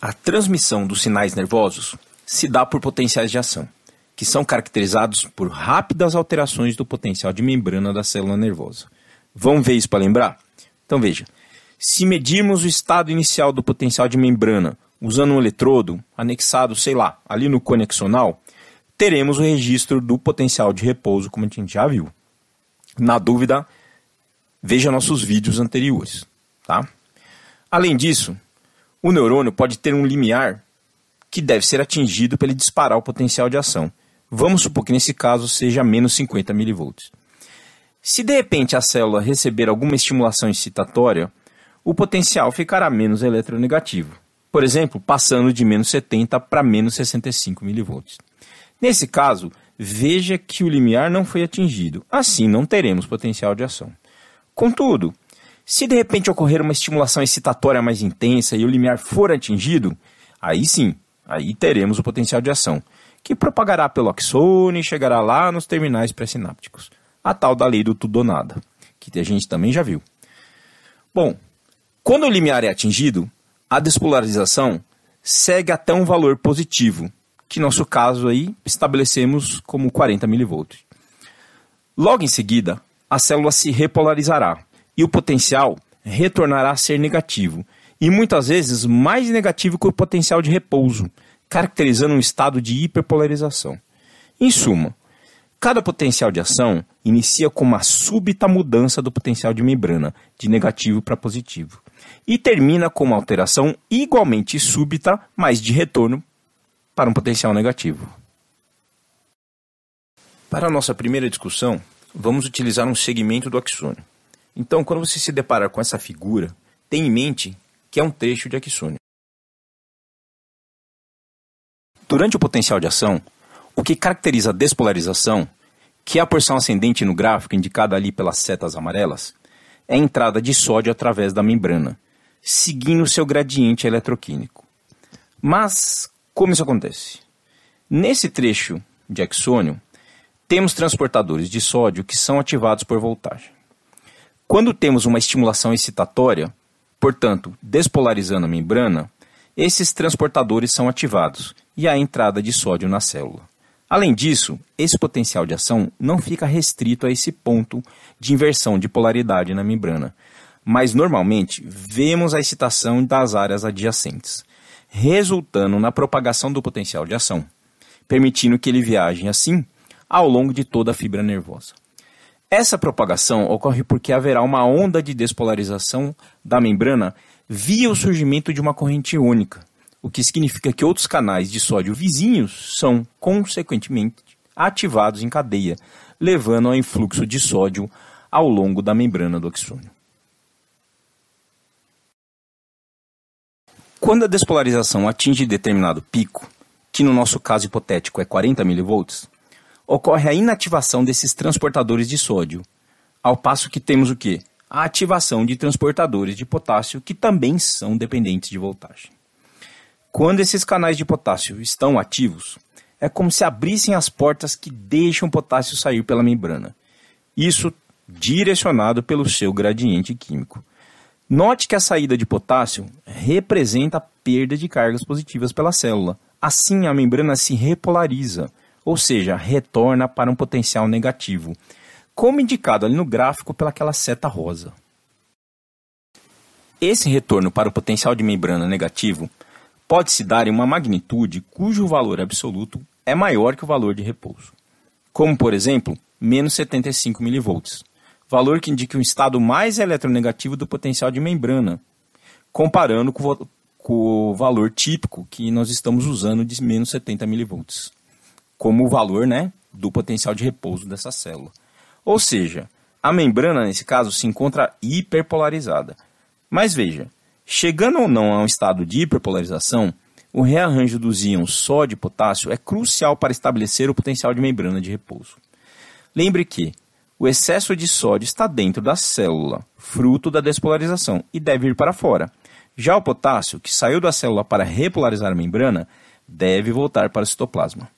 A transmissão dos sinais nervosos se dá por potenciais de ação, que são caracterizados por rápidas alterações do potencial de membrana da célula nervosa. Vamos ver isso para lembrar? Então veja, se medirmos o estado inicial do potencial de membrana usando um eletrodo anexado, sei lá, ali no conexional, teremos o registro do potencial de repouso, como a gente já viu. Na dúvida, veja nossos vídeos anteriores, tá? Além disso, o neurônio pode ter um limiar que deve ser atingido para ele disparar o potencial de ação. Vamos supor que nesse caso seja menos 50 mV. Se de repente a célula receber alguma estimulação excitatória, o potencial ficará menos eletronegativo, por exemplo, passando de menos 70 para menos 65 mV. Nesse caso, veja que o limiar não foi atingido, assim não teremos potencial de ação. Contudo, se de repente ocorrer uma estimulação excitatória mais intensa e o limiar for atingido, aí sim, aí teremos o potencial de ação, que propagará pelo axone e chegará lá nos terminais pré-sinápticos. A tal da lei do tudo ou nada, que a gente também já viu. Bom, quando o limiar é atingido, a despolarização segue até um valor positivo, que nosso caso aí estabelecemos como 40 mV. Logo em seguida, a célula se repolarizará, e o potencial retornará a ser negativo, e muitas vezes mais negativo que o potencial de repouso, caracterizando um estado de hiperpolarização. Em suma, cada potencial de ação inicia com uma súbita mudança do potencial de membrana, de negativo para positivo, e termina com uma alteração igualmente súbita, mas de retorno para um potencial negativo. Para a nossa primeira discussão, vamos utilizar um segmento do axônio. Então, quando você se deparar com essa figura, tenha em mente que é um trecho de Akisune. Durante o potencial de ação, o que caracteriza a despolarização, que é a porção ascendente no gráfico indicada ali pelas setas amarelas, é a entrada de sódio através da membrana, seguindo seu gradiente eletroquímico. Mas como isso acontece? Nesse trecho de axônio, temos transportadores de sódio que são ativados por voltagem. Quando temos uma estimulação excitatória, portanto, despolarizando a membrana, esses transportadores são ativados e há entrada de sódio na célula. Além disso, esse potencial de ação não fica restrito a esse ponto de inversão de polaridade na membrana, mas normalmente vemos a excitação das áreas adjacentes, resultando na propagação do potencial de ação, permitindo que ele viaje assim ao longo de toda a fibra nervosa. Essa propagação ocorre porque haverá uma onda de despolarização da membrana via o surgimento de uma corrente única, o que significa que outros canais de sódio vizinhos são, consequentemente, ativados em cadeia, levando ao influxo de sódio ao longo da membrana do oxônio. Quando a despolarização atinge determinado pico, que no nosso caso hipotético é 40 mV, ocorre a inativação desses transportadores de sódio. Ao passo que temos o quê? A ativação de transportadores de potássio que também são dependentes de voltagem. Quando esses canais de potássio estão ativos, é como se abrissem as portas que deixam o potássio sair pela membrana. Isso direcionado pelo seu gradiente químico. Note que a saída de potássio representa a perda de cargas positivas pela célula. Assim, a membrana se repolariza, ou seja, retorna para um potencial negativo, como indicado ali no gráfico pelaquela seta rosa. Esse retorno para o potencial de membrana negativo pode se dar em uma magnitude cujo valor absoluto é maior que o valor de repouso, como por exemplo, menos 75 mV, valor que indica um estado mais eletronegativo do potencial de membrana, comparando com o valor típico que nós estamos usando de menos 70 mV como o valor né, do potencial de repouso dessa célula. Ou seja, a membrana, nesse caso, se encontra hiperpolarizada. Mas veja, chegando ou não a um estado de hiperpolarização, o rearranjo dos íons sódio e potássio é crucial para estabelecer o potencial de membrana de repouso. Lembre que o excesso de sódio está dentro da célula, fruto da despolarização, e deve ir para fora. Já o potássio, que saiu da célula para repolarizar a membrana, deve voltar para o citoplasma.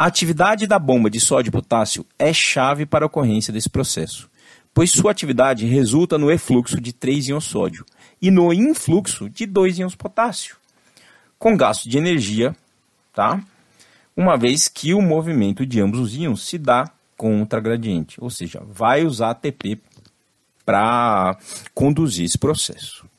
A atividade da bomba de sódio e potássio é chave para a ocorrência desse processo, pois sua atividade resulta no efluxo de 3 íons sódio e no influxo de 2 íons potássio, com gasto de energia, tá? uma vez que o movimento de ambos os íons se dá contra gradiente, ou seja, vai usar ATP para conduzir esse processo.